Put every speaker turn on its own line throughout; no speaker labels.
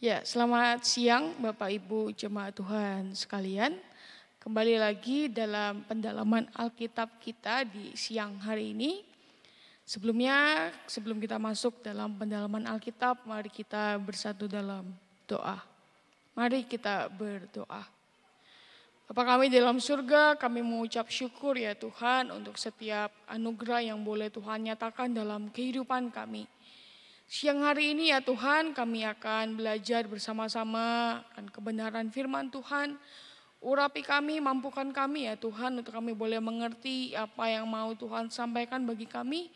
Ya, selamat siang Bapak Ibu jemaat Tuhan sekalian. Kembali lagi dalam pendalaman Alkitab kita di siang hari ini. Sebelumnya, sebelum kita masuk dalam pendalaman Alkitab, mari kita bersatu dalam doa. Mari kita berdoa. Bapa kami di dalam surga, kami mengucap syukur ya Tuhan untuk setiap anugerah yang boleh Tuhan nyatakan dalam kehidupan kami. Siang hari ini ya Tuhan kami akan belajar bersama-sama akan kebenaran firman Tuhan. Urapi kami, mampukan kami ya Tuhan untuk kami boleh mengerti apa yang mau Tuhan sampaikan bagi kami.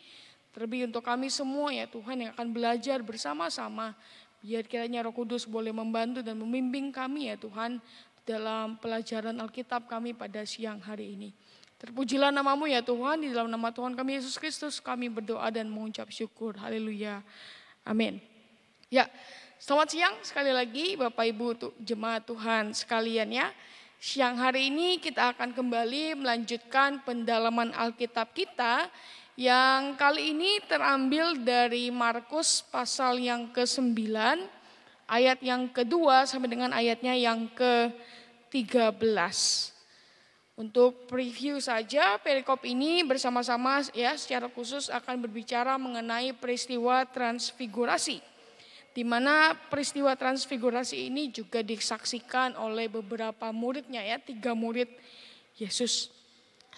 Terlebih untuk kami semua ya Tuhan yang akan belajar bersama-sama. Biar kiranya roh kudus boleh membantu dan membimbing kami ya Tuhan dalam pelajaran Alkitab kami pada siang hari ini. Terpujilah namamu ya Tuhan, di dalam nama Tuhan kami Yesus Kristus kami berdoa dan mengucap syukur. Haleluya. Amin. Ya, selamat siang sekali lagi Bapak Ibu untuk jemaat Tuhan sekalian ya. Siang hari ini kita akan kembali melanjutkan pendalaman Alkitab kita yang kali ini terambil dari Markus pasal yang ke-9 ayat yang kedua sampai dengan ayatnya yang ke-13. Untuk preview saja, perikop ini bersama-sama ya secara khusus akan berbicara mengenai peristiwa transfigurasi. Di mana peristiwa transfigurasi ini juga disaksikan oleh beberapa muridnya ya, tiga murid Yesus.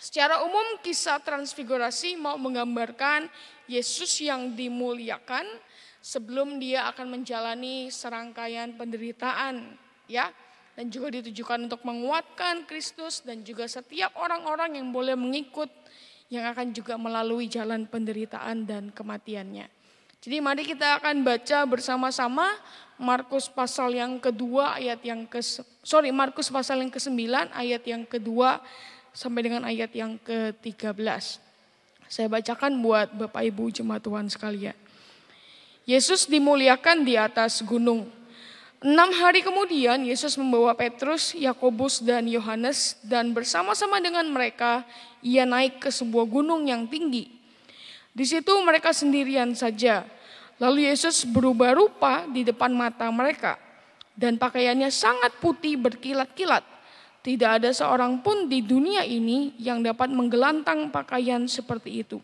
Secara umum kisah transfigurasi mau menggambarkan Yesus yang dimuliakan sebelum dia akan menjalani serangkaian penderitaan ya dan juga ditujukan untuk menguatkan Kristus dan juga setiap orang-orang yang boleh mengikut yang akan juga melalui jalan penderitaan dan kematiannya. Jadi mari kita akan baca bersama-sama Markus pasal yang kedua ayat yang ke sorry Markus pasal yang ke-9 ayat yang kedua sampai dengan ayat yang ke-13. Saya bacakan buat Bapak Ibu jemaat Tuhan sekalian. Yesus dimuliakan di atas gunung. Enam hari kemudian Yesus membawa Petrus, Yakobus, dan Yohanes, dan bersama-sama dengan mereka ia naik ke sebuah gunung yang tinggi. Di situ mereka sendirian saja. Lalu Yesus berubah rupa di depan mata mereka, dan pakaiannya sangat putih berkilat-kilat. Tidak ada seorang pun di dunia ini yang dapat menggelantang pakaian seperti itu.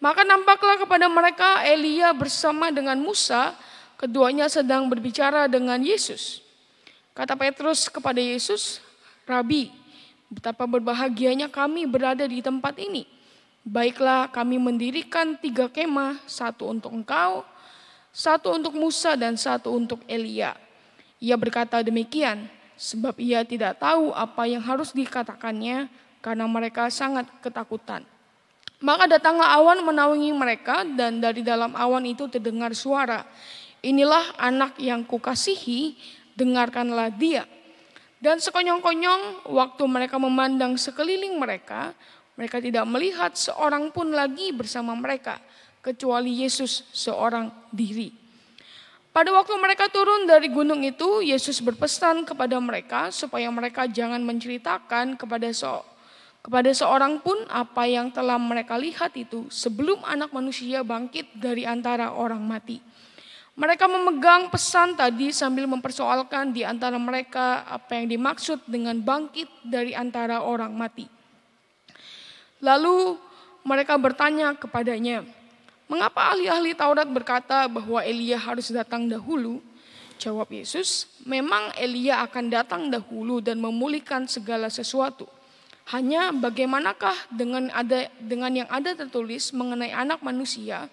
Maka nampaklah kepada mereka Elia bersama dengan Musa Keduanya sedang berbicara dengan Yesus. Kata Petrus kepada Yesus, Rabi, betapa berbahagianya kami berada di tempat ini. Baiklah kami mendirikan tiga kemah, satu untuk engkau, satu untuk Musa dan satu untuk Elia. Ia berkata demikian, sebab ia tidak tahu apa yang harus dikatakannya karena mereka sangat ketakutan. Maka datanglah awan menaungi mereka dan dari dalam awan itu terdengar suara. Inilah anak yang kukasihi, dengarkanlah dia. Dan sekonyong-konyong waktu mereka memandang sekeliling mereka, mereka tidak melihat seorang pun lagi bersama mereka, kecuali Yesus seorang diri. Pada waktu mereka turun dari gunung itu, Yesus berpesan kepada mereka supaya mereka jangan menceritakan kepada so kepada seorang pun apa yang telah mereka lihat itu sebelum anak manusia bangkit dari antara orang mati. Mereka memegang pesan tadi sambil mempersoalkan di antara mereka apa yang dimaksud dengan bangkit dari antara orang mati. Lalu mereka bertanya kepadanya, "Mengapa ahli-ahli Taurat berkata bahwa Elia harus datang dahulu?" Jawab Yesus, "Memang Elia akan datang dahulu dan memulihkan segala sesuatu. Hanya bagaimanakah dengan ada dengan yang ada tertulis mengenai anak manusia?"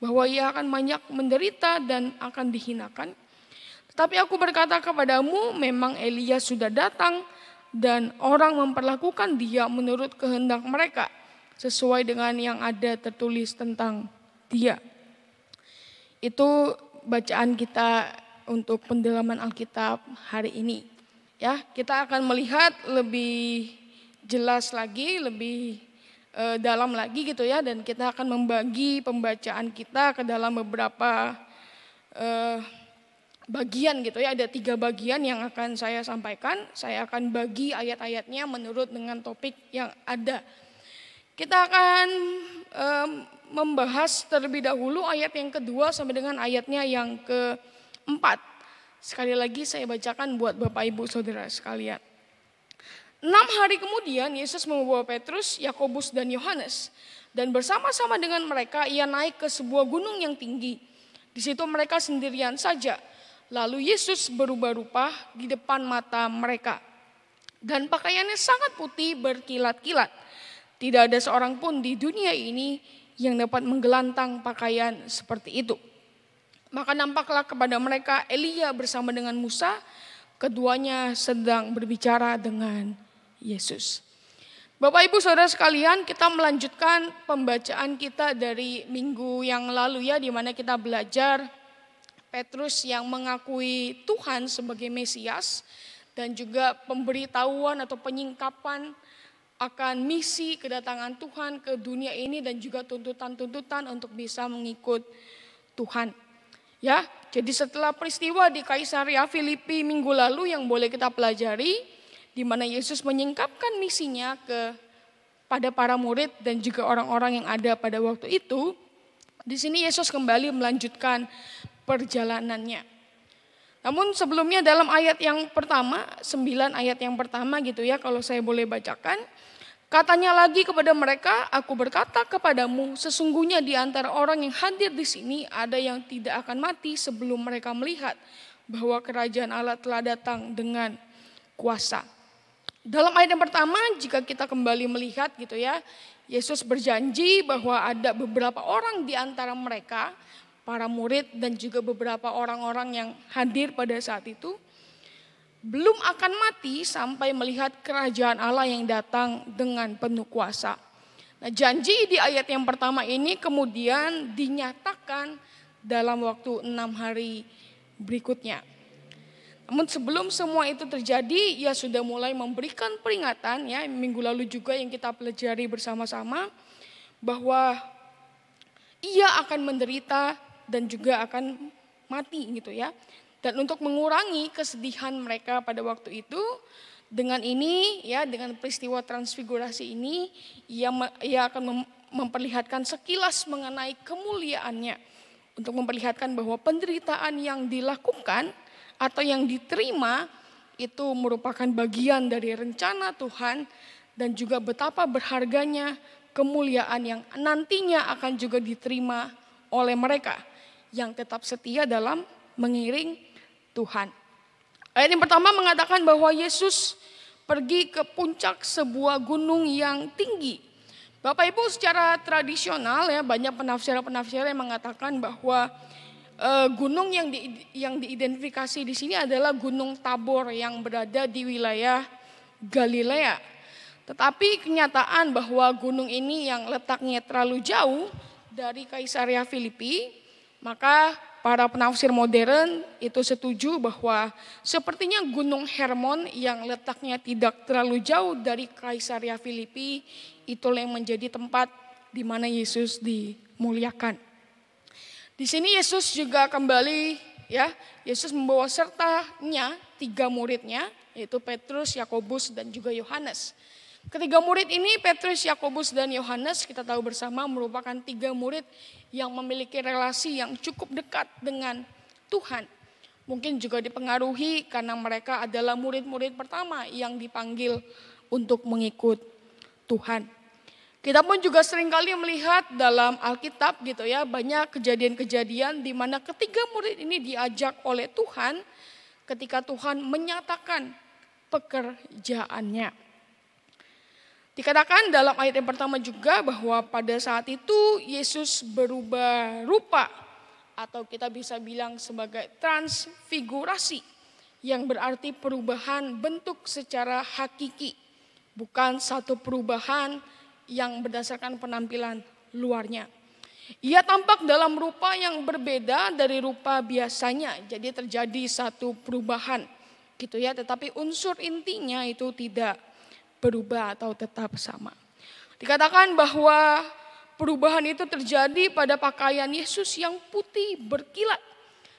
bahwa ia akan banyak menderita dan akan dihinakan. Tetapi aku berkata kepadamu, memang Elia sudah datang dan orang memperlakukan dia menurut kehendak mereka sesuai dengan yang ada tertulis tentang dia. Itu bacaan kita untuk pendalaman Alkitab hari ini. Ya, kita akan melihat lebih jelas lagi, lebih Eh, dalam lagi gitu ya dan kita akan membagi pembacaan kita ke dalam beberapa uh, bagian gitu ya ada tiga bagian yang akan saya sampaikan saya akan bagi ayat-ayatnya menurut dengan topik yang ada kita akan membahas terlebih dahulu ayat yang kedua sampai dengan ayatnya yang keempat sekali lagi saya bacakan buat bapak ibu saudara sekalian Enam hari kemudian Yesus membawa Petrus, Yakobus, dan Yohanes. Dan bersama-sama dengan mereka ia naik ke sebuah gunung yang tinggi. Di situ mereka sendirian saja. Lalu Yesus berubah rupa di depan mata mereka. Dan pakaiannya sangat putih berkilat-kilat. Tidak ada seorang pun di dunia ini yang dapat menggelantang pakaian seperti itu. Maka nampaklah kepada mereka Elia bersama dengan Musa, keduanya sedang berbicara dengan Yesus. Bapak Ibu Saudara sekalian, kita melanjutkan pembacaan kita dari minggu yang lalu ya di mana kita belajar Petrus yang mengakui Tuhan sebagai Mesias dan juga pemberitahuan atau penyingkapan akan misi kedatangan Tuhan ke dunia ini dan juga tuntutan-tuntutan untuk bisa mengikut Tuhan. Ya, jadi setelah peristiwa di Kaisaria Filipi minggu lalu yang boleh kita pelajari, di mana Yesus menyingkapkan misinya ke pada para murid dan juga orang-orang yang ada pada waktu itu, di sini Yesus kembali melanjutkan perjalanannya. Namun sebelumnya dalam ayat yang pertama, sembilan ayat yang pertama gitu ya kalau saya boleh bacakan, katanya lagi kepada mereka, aku berkata kepadamu, sesungguhnya di antara orang yang hadir di sini ada yang tidak akan mati sebelum mereka melihat bahwa kerajaan Allah telah datang dengan kuasa. Dalam ayat yang pertama, jika kita kembali melihat gitu ya, Yesus berjanji bahwa ada beberapa orang di antara mereka, para murid dan juga beberapa orang-orang yang hadir pada saat itu, belum akan mati sampai melihat kerajaan Allah yang datang dengan penuh kuasa. Nah, janji di ayat yang pertama ini kemudian dinyatakan dalam waktu enam hari berikutnya. Namun sebelum semua itu terjadi, ia sudah mulai memberikan peringatan ya minggu lalu juga yang kita pelajari bersama-sama bahwa ia akan menderita dan juga akan mati gitu ya. Dan untuk mengurangi kesedihan mereka pada waktu itu, dengan ini ya dengan peristiwa transfigurasi ini ia ia akan memperlihatkan sekilas mengenai kemuliaannya untuk memperlihatkan bahwa penderitaan yang dilakukan atau yang diterima itu merupakan bagian dari rencana Tuhan dan juga betapa berharganya kemuliaan yang nantinya akan juga diterima oleh mereka yang tetap setia dalam mengiring Tuhan. Ayat yang pertama mengatakan bahwa Yesus pergi ke puncak sebuah gunung yang tinggi. Bapak Ibu secara tradisional ya banyak penafsir penafsir yang mengatakan bahwa Eh, gunung yang di, yang diidentifikasi di sini adalah Gunung Tabor yang berada di wilayah Galilea. Tetapi kenyataan bahwa gunung ini yang letaknya terlalu jauh dari Kaisaria Filipi, maka para penafsir modern itu setuju bahwa sepertinya Gunung Hermon yang letaknya tidak terlalu jauh dari Kaisaria Filipi itu yang menjadi tempat di mana Yesus dimuliakan. Di sini Yesus juga kembali ya, Yesus membawa sertanya tiga muridnya yaitu Petrus, Yakobus dan juga Yohanes. Ketiga murid ini Petrus, Yakobus dan Yohanes kita tahu bersama merupakan tiga murid yang memiliki relasi yang cukup dekat dengan Tuhan. Mungkin juga dipengaruhi karena mereka adalah murid-murid pertama yang dipanggil untuk mengikut Tuhan. Kita pun juga seringkali melihat dalam Alkitab gitu ya, banyak kejadian-kejadian di mana ketiga murid ini diajak oleh Tuhan ketika Tuhan menyatakan pekerjaannya. Dikatakan dalam ayat yang pertama juga bahwa pada saat itu Yesus berubah rupa atau kita bisa bilang sebagai transfigurasi yang berarti perubahan bentuk secara hakiki, bukan satu perubahan yang berdasarkan penampilan luarnya. Ia tampak dalam rupa yang berbeda dari rupa biasanya, jadi terjadi satu perubahan gitu ya, tetapi unsur intinya itu tidak berubah atau tetap sama. Dikatakan bahwa perubahan itu terjadi pada pakaian Yesus yang putih berkilat.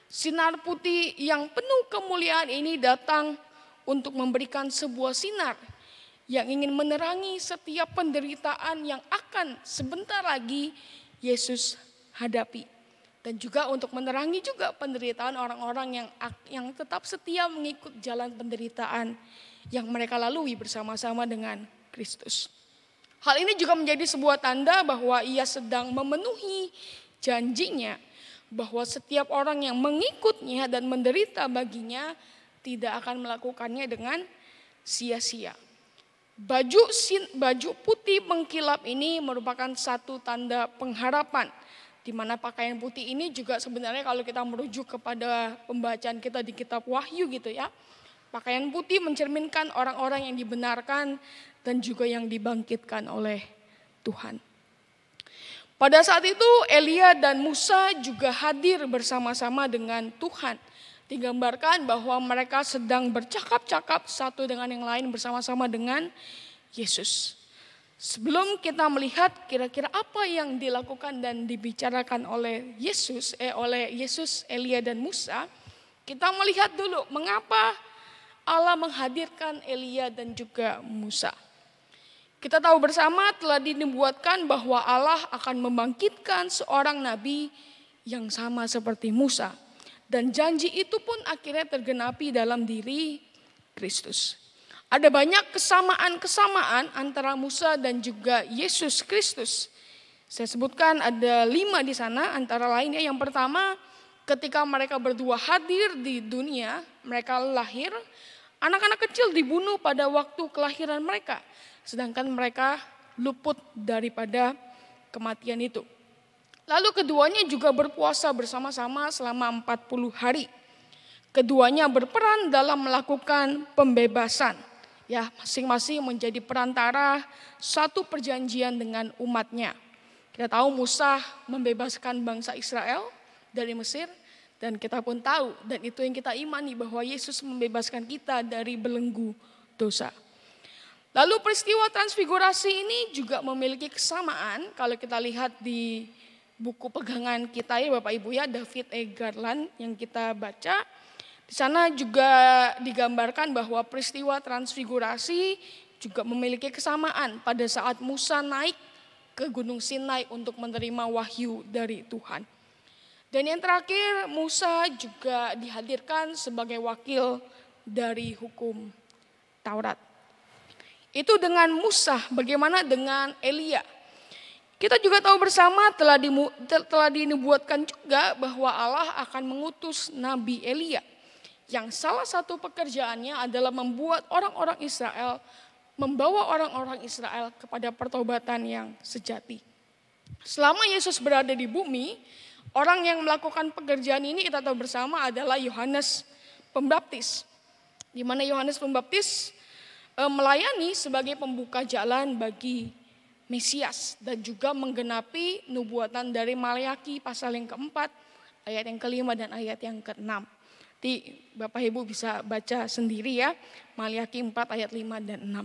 Sinar putih yang penuh kemuliaan ini datang untuk memberikan sebuah sinar yang ingin menerangi setiap penderitaan yang akan sebentar lagi Yesus hadapi dan juga untuk menerangi juga penderitaan orang-orang yang yang tetap setia mengikut jalan penderitaan yang mereka lalui bersama-sama dengan Kristus. Hal ini juga menjadi sebuah tanda bahwa ia sedang memenuhi janjinya bahwa setiap orang yang mengikutnya dan menderita baginya tidak akan melakukannya dengan sia-sia. Baju baju putih mengkilap ini merupakan satu tanda pengharapan di mana pakaian putih ini juga sebenarnya kalau kita merujuk kepada pembacaan kita di kitab Wahyu gitu ya. Pakaian putih mencerminkan orang-orang yang dibenarkan dan juga yang dibangkitkan oleh Tuhan. Pada saat itu Elia dan Musa juga hadir bersama-sama dengan Tuhan digambarkan bahwa mereka sedang bercakap-cakap satu dengan yang lain bersama-sama dengan Yesus. Sebelum kita melihat kira-kira apa yang dilakukan dan dibicarakan oleh Yesus, eh, oleh Yesus, Elia dan Musa, kita melihat dulu mengapa Allah menghadirkan Elia dan juga Musa. Kita tahu bersama telah dibuatkan bahwa Allah akan membangkitkan seorang nabi yang sama seperti Musa. Dan janji itu pun akhirnya tergenapi dalam diri Kristus. Ada banyak kesamaan-kesamaan antara Musa dan juga Yesus Kristus. Saya sebutkan ada lima di sana, antara lainnya yang pertama ketika mereka berdua hadir di dunia, mereka lahir, anak-anak kecil dibunuh pada waktu kelahiran mereka. Sedangkan mereka luput daripada kematian itu. Lalu keduanya juga berpuasa bersama-sama selama 40 hari. Keduanya berperan dalam melakukan pembebasan. Ya, masing-masing menjadi perantara satu perjanjian dengan umatnya. Kita tahu Musa membebaskan bangsa Israel dari Mesir dan kita pun tahu dan itu yang kita imani bahwa Yesus membebaskan kita dari belenggu dosa. Lalu peristiwa transfigurasi ini juga memiliki kesamaan kalau kita lihat di buku pegangan kita ya Bapak Ibu ya David E. Garland yang kita baca. Di sana juga digambarkan bahwa peristiwa transfigurasi juga memiliki kesamaan pada saat Musa naik ke Gunung Sinai untuk menerima wahyu dari Tuhan. Dan yang terakhir Musa juga dihadirkan sebagai wakil dari hukum Taurat. Itu dengan Musa, bagaimana dengan Elia? Kita juga tahu bersama telah dimu, telah dinubuatkan juga bahwa Allah akan mengutus Nabi Elia yang salah satu pekerjaannya adalah membuat orang-orang Israel membawa orang-orang Israel kepada pertobatan yang sejati. Selama Yesus berada di bumi, orang yang melakukan pekerjaan ini kita tahu bersama adalah Yohanes Pembaptis. Di mana Yohanes Pembaptis eh, melayani sebagai pembuka jalan bagi Mesias dan juga menggenapi nubuatan dari Malayaki pasal yang keempat, ayat yang kelima dan ayat yang keenam. Di Bapak Ibu bisa baca sendiri ya, Malayaki 4 ayat 5 dan 6.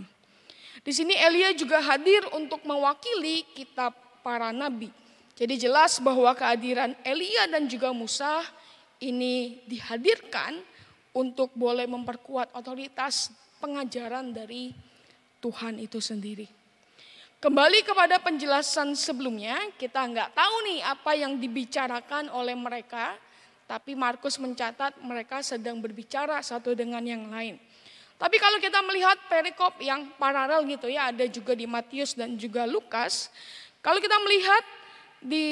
Di sini Elia juga hadir untuk mewakili kitab para nabi. Jadi jelas bahwa kehadiran Elia dan juga Musa ini dihadirkan untuk boleh memperkuat otoritas pengajaran dari Tuhan itu sendiri. Kembali kepada penjelasan sebelumnya, kita nggak tahu nih apa yang dibicarakan oleh mereka, tapi Markus mencatat mereka sedang berbicara satu dengan yang lain. Tapi kalau kita melihat perikop yang paralel gitu ya, ada juga di Matius dan juga Lukas. Kalau kita melihat di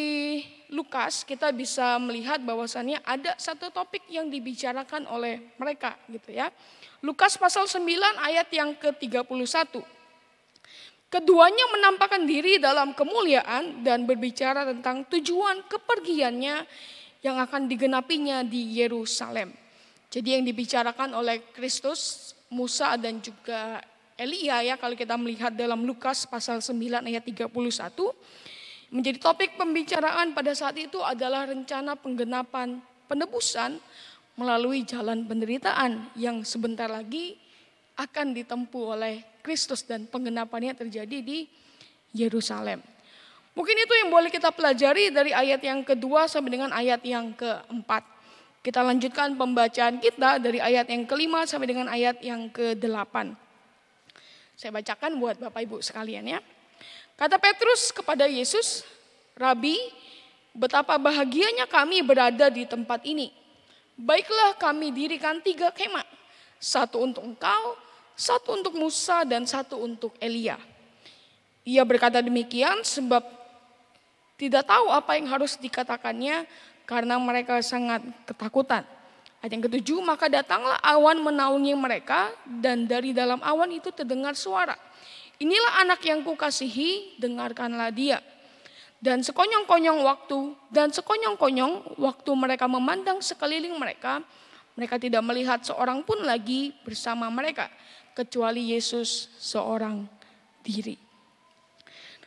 Lukas, kita bisa melihat bahwasannya ada satu topik yang dibicarakan oleh mereka gitu ya. Lukas pasal 9 ayat yang ke-31. Keduanya menampakkan diri dalam kemuliaan dan berbicara tentang tujuan kepergiannya yang akan digenapinya di Yerusalem. Jadi yang dibicarakan oleh Kristus, Musa dan juga Elia ya kalau kita melihat dalam Lukas pasal 9 ayat 31 menjadi topik pembicaraan pada saat itu adalah rencana penggenapan penebusan melalui jalan penderitaan yang sebentar lagi akan ditempuh oleh Kristus dan penggenapannya terjadi di Yerusalem. Mungkin itu yang boleh kita pelajari dari ayat yang kedua sampai dengan ayat yang keempat. Kita lanjutkan pembacaan kita dari ayat yang kelima sampai dengan ayat yang kedelapan. Saya bacakan buat Bapak Ibu sekalian ya. Kata Petrus kepada Yesus, Rabi, betapa bahagianya kami berada di tempat ini. Baiklah kami dirikan tiga kemah, satu untuk engkau, satu untuk Musa dan satu untuk Elia. Ia berkata demikian sebab tidak tahu apa yang harus dikatakannya karena mereka sangat ketakutan. Ayat yang ketujuh, maka datanglah awan menaungi mereka dan dari dalam awan itu terdengar suara. Inilah anak yang kukasihi, dengarkanlah dia. Dan sekonyong-konyong waktu, dan sekonyong-konyong waktu mereka memandang sekeliling mereka, mereka tidak melihat seorang pun lagi bersama mereka kecuali Yesus seorang diri.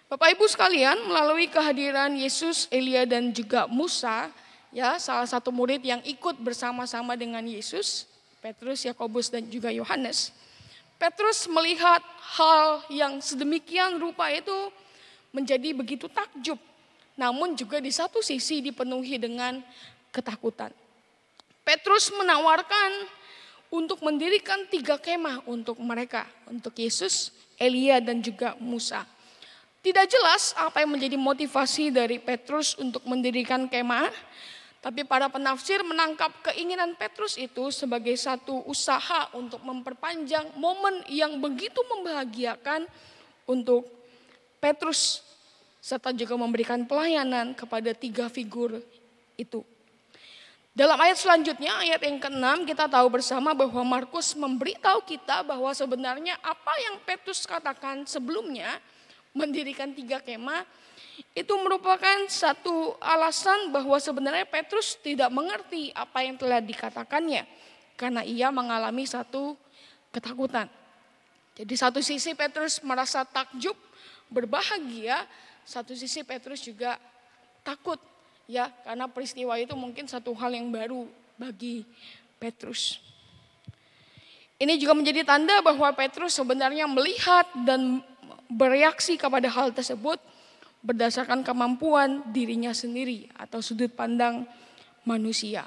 Bapak Ibu sekalian, melalui kehadiran Yesus, Elia dan juga Musa, ya salah satu murid yang ikut bersama-sama dengan Yesus, Petrus, Yakobus dan juga Yohanes. Petrus melihat hal yang sedemikian rupa itu menjadi begitu takjub, namun juga di satu sisi dipenuhi dengan ketakutan. Petrus menawarkan untuk mendirikan tiga kemah untuk mereka, untuk Yesus, Elia dan juga Musa. Tidak jelas apa yang menjadi motivasi dari Petrus untuk mendirikan kemah, tapi para penafsir menangkap keinginan Petrus itu sebagai satu usaha untuk memperpanjang momen yang begitu membahagiakan untuk Petrus serta juga memberikan pelayanan kepada tiga figur itu. Dalam ayat selanjutnya, ayat yang ke-6 kita tahu bersama bahwa Markus memberitahu kita bahwa sebenarnya apa yang Petrus katakan sebelumnya mendirikan tiga kemah itu merupakan satu alasan bahwa sebenarnya Petrus tidak mengerti apa yang telah dikatakannya karena ia mengalami satu ketakutan. Jadi satu sisi Petrus merasa takjub, berbahagia, satu sisi Petrus juga takut Ya, karena peristiwa itu mungkin satu hal yang baru bagi Petrus. Ini juga menjadi tanda bahwa Petrus sebenarnya melihat dan bereaksi kepada hal tersebut berdasarkan kemampuan dirinya sendiri atau sudut pandang manusia.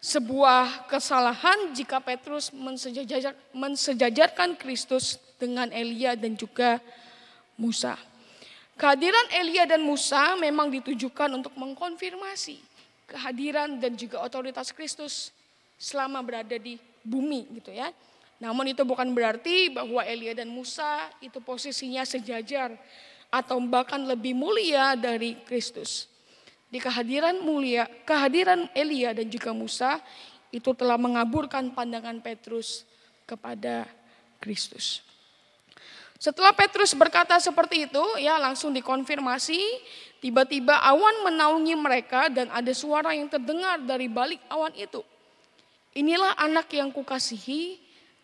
Sebuah kesalahan jika Petrus mensejajarkan Kristus dengan Elia dan juga Musa. Kehadiran Elia dan Musa memang ditujukan untuk mengkonfirmasi kehadiran dan juga otoritas Kristus selama berada di bumi gitu ya. Namun itu bukan berarti bahwa Elia dan Musa itu posisinya sejajar atau bahkan lebih mulia dari Kristus. Di kehadiran mulia, kehadiran Elia dan juga Musa itu telah mengaburkan pandangan Petrus kepada Kristus. Setelah Petrus berkata seperti itu, ya langsung dikonfirmasi, tiba-tiba awan menaungi mereka dan ada suara yang terdengar dari balik awan itu. Inilah anak yang kukasihi,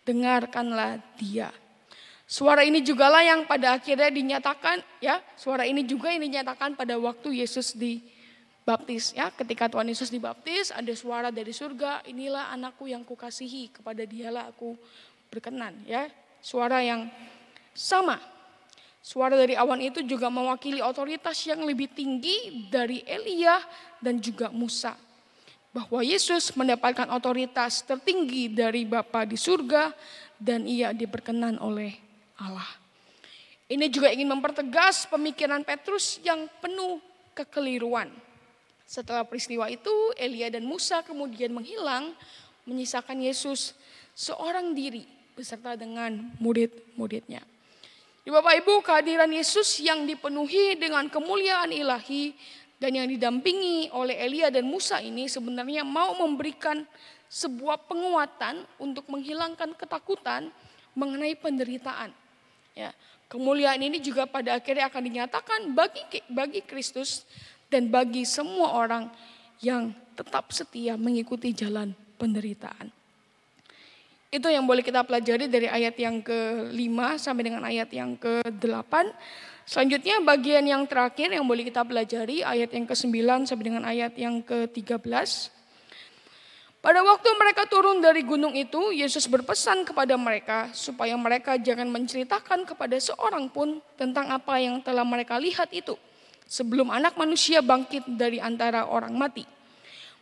dengarkanlah dia. Suara ini jugalah yang pada akhirnya dinyatakan ya, suara ini juga yang dinyatakan pada waktu Yesus dibaptis ya, ketika Tuhan Yesus dibaptis ada suara dari surga, inilah anakku yang kukasihi, kepada dialah aku berkenan ya. Suara yang sama, suara dari awan itu juga mewakili otoritas yang lebih tinggi dari Elia dan juga Musa. Bahwa Yesus mendapatkan otoritas tertinggi dari Bapa di surga dan ia diperkenan oleh Allah. Ini juga ingin mempertegas pemikiran Petrus yang penuh kekeliruan. Setelah peristiwa itu, Elia dan Musa kemudian menghilang, menyisakan Yesus seorang diri beserta dengan murid-muridnya. Di Bapak Ibu kehadiran Yesus yang dipenuhi dengan kemuliaan ilahi dan yang didampingi oleh Elia dan Musa ini sebenarnya mau memberikan sebuah penguatan untuk menghilangkan ketakutan mengenai penderitaan. Ya, kemuliaan ini juga pada akhirnya akan dinyatakan bagi bagi Kristus dan bagi semua orang yang tetap setia mengikuti jalan penderitaan. Itu yang boleh kita pelajari dari ayat yang ke-5 sampai dengan ayat yang ke-8. Selanjutnya bagian yang terakhir yang boleh kita pelajari ayat yang ke-9 sampai dengan ayat yang ke-13. Pada waktu mereka turun dari gunung itu, Yesus berpesan kepada mereka supaya mereka jangan menceritakan kepada seorang pun tentang apa yang telah mereka lihat itu sebelum anak manusia bangkit dari antara orang mati.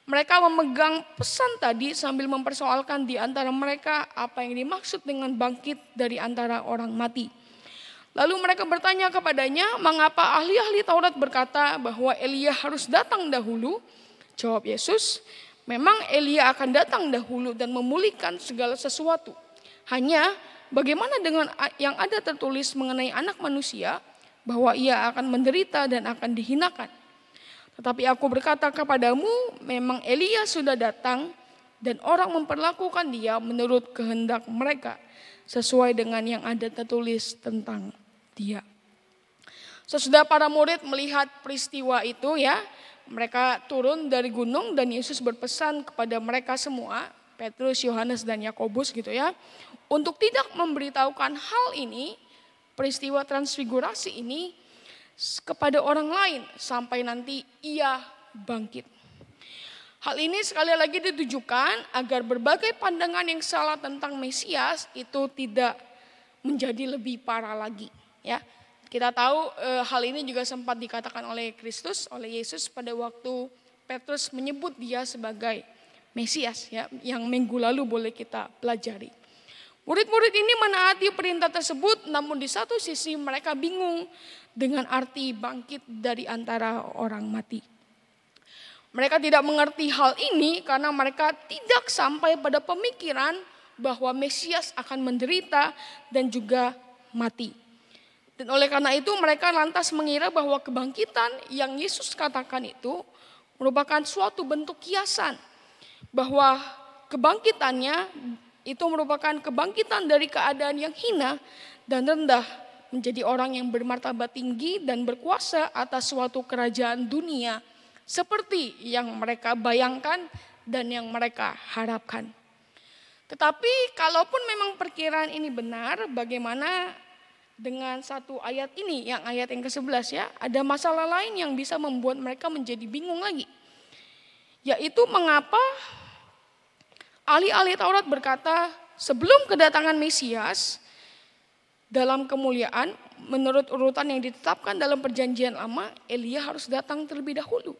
Mereka memegang pesan tadi sambil mempersoalkan di antara mereka apa yang dimaksud dengan bangkit dari antara orang mati. Lalu mereka bertanya kepadanya, mengapa ahli-ahli Taurat berkata bahwa Elia harus datang dahulu? Jawab Yesus, memang Elia akan datang dahulu dan memulihkan segala sesuatu. Hanya bagaimana dengan yang ada tertulis mengenai anak manusia bahwa ia akan menderita dan akan dihinakan. Tetapi aku berkata kepadamu, memang Elia sudah datang dan orang memperlakukan dia menurut kehendak mereka sesuai dengan yang ada tertulis tentang dia. Sesudah para murid melihat peristiwa itu ya, mereka turun dari gunung dan Yesus berpesan kepada mereka semua, Petrus, Yohanes dan Yakobus gitu ya, untuk tidak memberitahukan hal ini, peristiwa transfigurasi ini kepada orang lain sampai nanti ia bangkit. Hal ini sekali lagi ditujukan agar berbagai pandangan yang salah tentang Mesias itu tidak menjadi lebih parah lagi, ya. Kita tahu e, hal ini juga sempat dikatakan oleh Kristus, oleh Yesus pada waktu Petrus menyebut dia sebagai Mesias ya, yang minggu lalu boleh kita pelajari. Murid-murid ini menaati perintah tersebut, namun di satu sisi mereka bingung dengan arti bangkit dari antara orang mati. Mereka tidak mengerti hal ini karena mereka tidak sampai pada pemikiran bahwa Mesias akan menderita dan juga mati. Dan oleh karena itu mereka lantas mengira bahwa kebangkitan yang Yesus katakan itu merupakan suatu bentuk kiasan bahwa kebangkitannya itu merupakan kebangkitan dari keadaan yang hina dan rendah menjadi orang yang bermartabat tinggi dan berkuasa atas suatu kerajaan dunia seperti yang mereka bayangkan dan yang mereka harapkan. Tetapi kalaupun memang perkiraan ini benar, bagaimana dengan satu ayat ini, yang ayat yang ke-11 ya, ada masalah lain yang bisa membuat mereka menjadi bingung lagi. Yaitu mengapa ahli-ahli Taurat berkata sebelum kedatangan Mesias dalam kemuliaan menurut urutan yang ditetapkan dalam perjanjian lama Elia harus datang terlebih dahulu.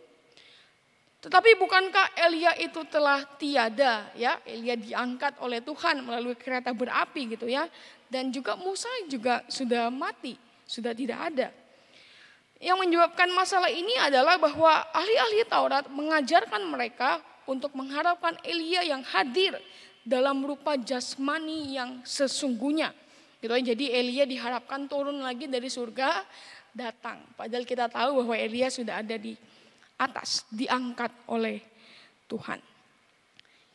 Tetapi bukankah Elia itu telah tiada ya? Elia diangkat oleh Tuhan melalui kereta berapi gitu ya. Dan juga Musa juga sudah mati, sudah tidak ada. Yang menyebabkan masalah ini adalah bahwa ahli-ahli Taurat mengajarkan mereka untuk mengharapkan Elia yang hadir dalam rupa jasmani yang sesungguhnya. Gitu. Kan? Jadi Elia diharapkan turun lagi dari surga datang. Padahal kita tahu bahwa Elia sudah ada di atas, diangkat oleh Tuhan.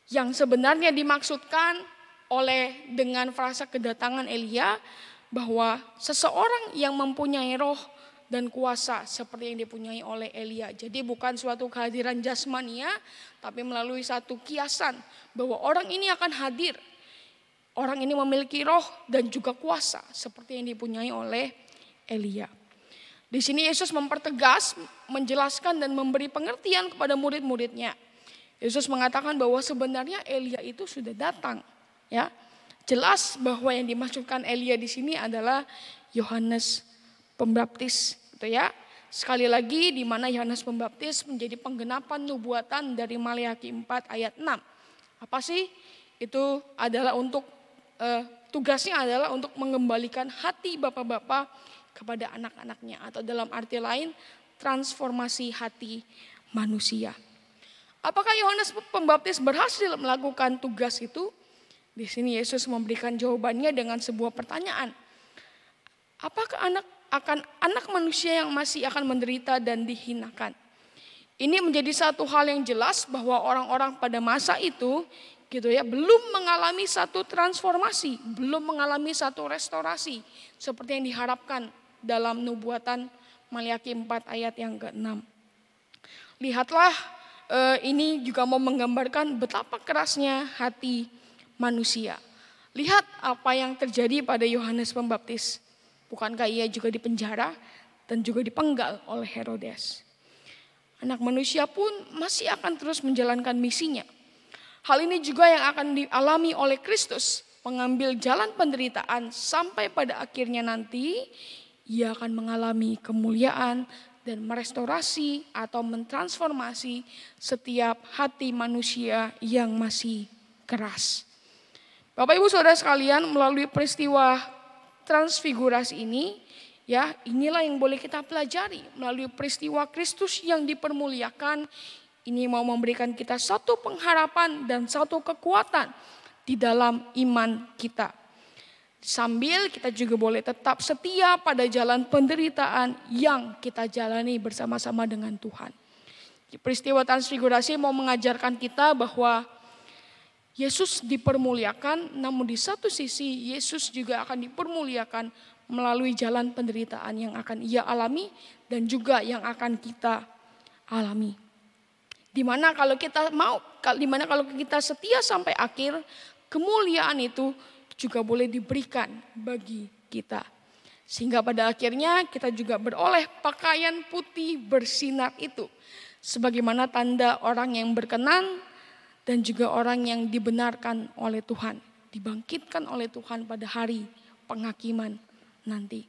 Yang sebenarnya dimaksudkan oleh dengan frasa kedatangan Elia bahwa seseorang yang mempunyai roh dan kuasa seperti yang dipunyai oleh Elia. Jadi bukan suatu kehadiran jasmania, tapi melalui satu kiasan bahwa orang ini akan hadir. Orang ini memiliki roh dan juga kuasa seperti yang dipunyai oleh Elia. Di sini Yesus mempertegas, menjelaskan dan memberi pengertian kepada murid-muridnya. Yesus mengatakan bahwa sebenarnya Elia itu sudah datang, ya. Jelas bahwa yang dimaksudkan Elia di sini adalah Yohanes Pembaptis, gitu ya. Sekali lagi di mana Yohanes Pembaptis menjadi penggenapan nubuatan dari Maliaki 4 ayat 6. Apa sih? Itu adalah untuk eh, tugasnya adalah untuk mengembalikan hati bapak-bapak kepada anak-anaknya atau dalam arti lain transformasi hati manusia. Apakah Yohanes Pembaptis berhasil melakukan tugas itu? Di sini Yesus memberikan jawabannya dengan sebuah pertanyaan. Apakah anak akan anak manusia yang masih akan menderita dan dihinakan. Ini menjadi satu hal yang jelas bahwa orang-orang pada masa itu gitu ya belum mengalami satu transformasi, belum mengalami satu restorasi seperti yang diharapkan dalam nubuatan Maliaki 4 ayat yang ke-6. Lihatlah eh, ini juga mau menggambarkan betapa kerasnya hati manusia. Lihat apa yang terjadi pada Yohanes Pembaptis. Bukankah ia juga dipenjara dan juga dipenggal oleh Herodes? Anak manusia pun masih akan terus menjalankan misinya. Hal ini juga yang akan dialami oleh Kristus, mengambil jalan penderitaan sampai pada akhirnya nanti ia akan mengalami kemuliaan dan merestorasi atau mentransformasi setiap hati manusia yang masih keras. Bapak Ibu Saudara sekalian, melalui peristiwa transfigurasi ini ya inilah yang boleh kita pelajari melalui peristiwa Kristus yang dipermuliakan ini mau memberikan kita satu pengharapan dan satu kekuatan di dalam iman kita. Sambil kita juga boleh tetap setia pada jalan penderitaan yang kita jalani bersama-sama dengan Tuhan. Peristiwa transfigurasi mau mengajarkan kita bahwa Yesus dipermuliakan, namun di satu sisi Yesus juga akan dipermuliakan melalui jalan penderitaan yang akan ia alami dan juga yang akan kita alami. Dimana kalau kita mau, dimana kalau kita setia sampai akhir, kemuliaan itu juga boleh diberikan bagi kita. Sehingga pada akhirnya kita juga beroleh pakaian putih bersinar itu. Sebagaimana tanda orang yang berkenan dan juga orang yang dibenarkan oleh Tuhan, dibangkitkan oleh Tuhan pada hari penghakiman nanti.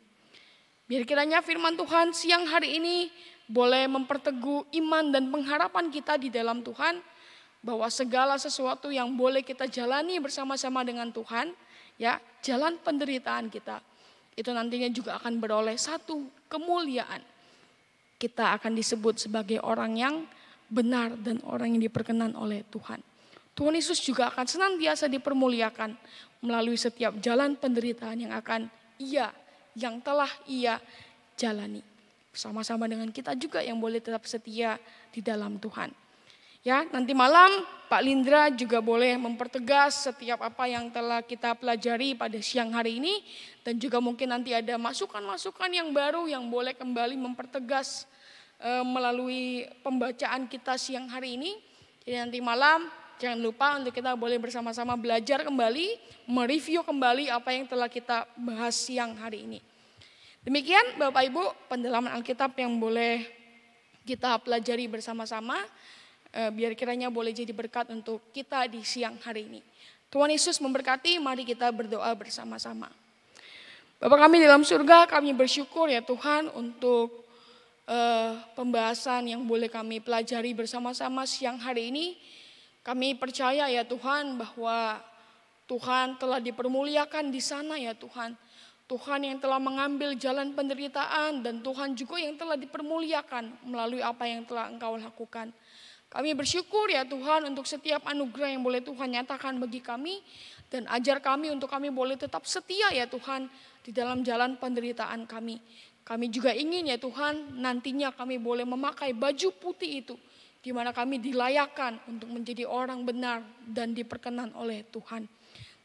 Biar kiranya firman Tuhan siang hari ini boleh memperteguh iman dan pengharapan kita di dalam Tuhan bahwa segala sesuatu yang boleh kita jalani bersama-sama dengan Tuhan, ya, jalan penderitaan kita itu nantinya juga akan beroleh satu kemuliaan. Kita akan disebut sebagai orang yang benar dan orang yang diperkenan oleh Tuhan. Tuhan Yesus juga akan senantiasa dipermuliakan melalui setiap jalan penderitaan yang akan ia, yang telah ia jalani. sama sama dengan kita juga yang boleh tetap setia di dalam Tuhan. Ya, nanti malam Pak Lindra juga boleh mempertegas setiap apa yang telah kita pelajari pada siang hari ini dan juga mungkin nanti ada masukan-masukan yang baru yang boleh kembali mempertegas Eh, melalui pembacaan kita siang hari ini. Jadi nanti malam jangan lupa untuk kita boleh bersama-sama belajar kembali, mereview kembali apa yang telah kita bahas siang hari ini. Demikian Bapak Ibu pendalaman Alkitab yang boleh kita pelajari bersama-sama eh, biar kiranya boleh jadi berkat untuk kita di siang hari ini. Tuhan Yesus memberkati, mari kita berdoa bersama-sama. Bapak kami dalam surga, kami bersyukur ya Tuhan untuk uh, pembahasan yang boleh kami pelajari bersama-sama siang hari ini. Kami percaya ya Tuhan bahwa Tuhan telah dipermuliakan di sana ya Tuhan. Tuhan yang telah mengambil jalan penderitaan dan Tuhan juga yang telah dipermuliakan melalui apa yang telah Engkau lakukan. Kami bersyukur ya Tuhan untuk setiap anugerah yang boleh Tuhan nyatakan bagi kami dan ajar kami untuk kami boleh tetap setia ya Tuhan di dalam jalan penderitaan kami. Kami juga ingin ya Tuhan nantinya kami boleh memakai baju putih itu di mana kami dilayakan untuk menjadi orang benar dan diperkenan oleh Tuhan.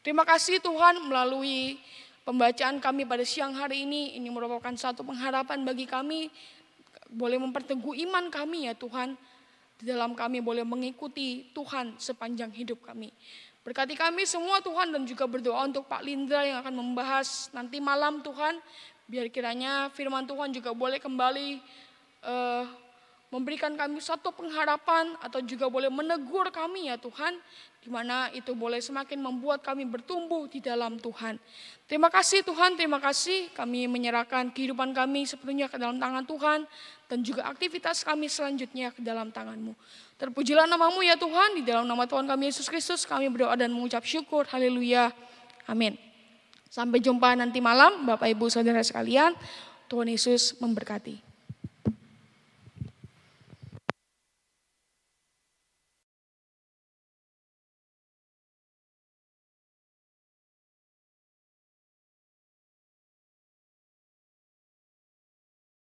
Terima kasih Tuhan melalui pembacaan kami pada siang hari ini ini merupakan satu pengharapan bagi kami boleh memperteguh iman kami ya Tuhan di dalam kami boleh mengikuti Tuhan sepanjang hidup kami. Berkati kami semua Tuhan dan juga berdoa untuk Pak Lindra yang akan membahas nanti malam Tuhan. Biar kiranya firman Tuhan juga boleh kembali uh, memberikan kami satu pengharapan atau juga boleh menegur kami ya Tuhan. Di mana itu boleh semakin membuat kami bertumbuh di dalam Tuhan. Terima kasih Tuhan, terima kasih. Kami menyerahkan kehidupan kami sepenuhnya ke dalam tangan Tuhan. Dan juga aktivitas kami selanjutnya ke dalam tanganmu. Terpujilah namamu ya Tuhan. Di dalam nama Tuhan kami Yesus Kristus kami berdoa dan mengucap syukur. Haleluya. Amin. Sampai jumpa nanti malam Bapak Ibu Saudara sekalian. Tuhan Yesus memberkati.